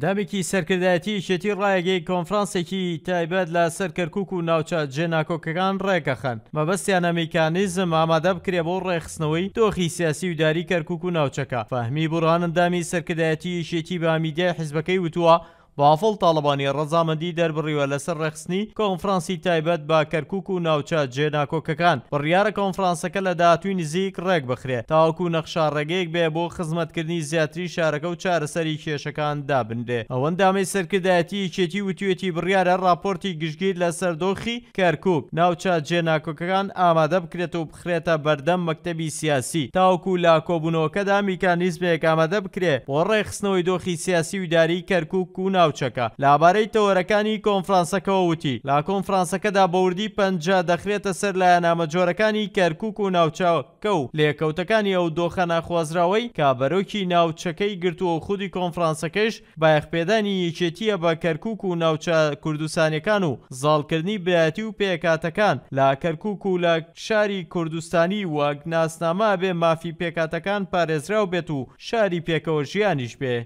دامێکی سەرکردایەتی شێتی ڕایەگەی کۆنفرانسێکی تایبەت لە سەرکەرکک و ناوچە جێناکۆکەکان ڕێکەخەن مەبەستیانە میکانیزم ئامادە بکرێ بۆ ڕێخستنەوەی دۆخی سیاسی وداری کەرکک و ناوچەکە فەهمی بڕانندامی سەرکردایەتی شێتی بامیدای حزبەکەی وتووە بافڵ تاالبانی ڕەزامەندی دەربڕیوە لەسەر ڕێخستنی کۆنفرانسی تایبەت با کەرکک و ناوچە جێناکۆکەکان بڕیارە کۆنفرانسەکە لە داهاتوی نزیک ڕێک بخرێ تاوکو نەخشا ڕێگەیەک بێ بۆ خزمەتکردنی زیاتری شارەکە و چارەسەری کێشەکان دابنرێ ئەوەندامەی سەرکردایەتی چێتی وتوێتی بڕیارە راپۆرتی گشتگیر لە سەردۆخی کەرکک ناوچە جێناکۆکەکان ئامادە بکرێت و بخرێتە بەردەم مەکتتەبی سیاسی تاوکو لا کۆبوونەوەکەدا میکانیزمێک ئامادە بکرێ بۆ ڕێخستنەوەی دۆخی سیاسی وداری کەرکک و ناوچەکە لابارەی تەوەرەکانی کۆنفرانسەکەەوە وتی لا کۆنفرانسەکەدا بەوردی پنج دەخرێتە سەر لە نامەجۆرەکانی کەرکک و ناوچاوکە و لێکەوتەکانی ئەو دۆخە ناخوازراوەی کابەرۆکی ناوچەکەی گرتووە خودی کۆنفرانسەکەش بایەخپێدانی یەکێتیە بە کەرکک و ناوچە کوردستانەکان و زاڵکردنی بیاتی و پێکاتەکان لا کەرکک و لە شاری کوردستانی وەک ناسنامە بێ مافی پێکاتەکان پارێزراو بێت و شاری پێکەوە ژیانیش بێ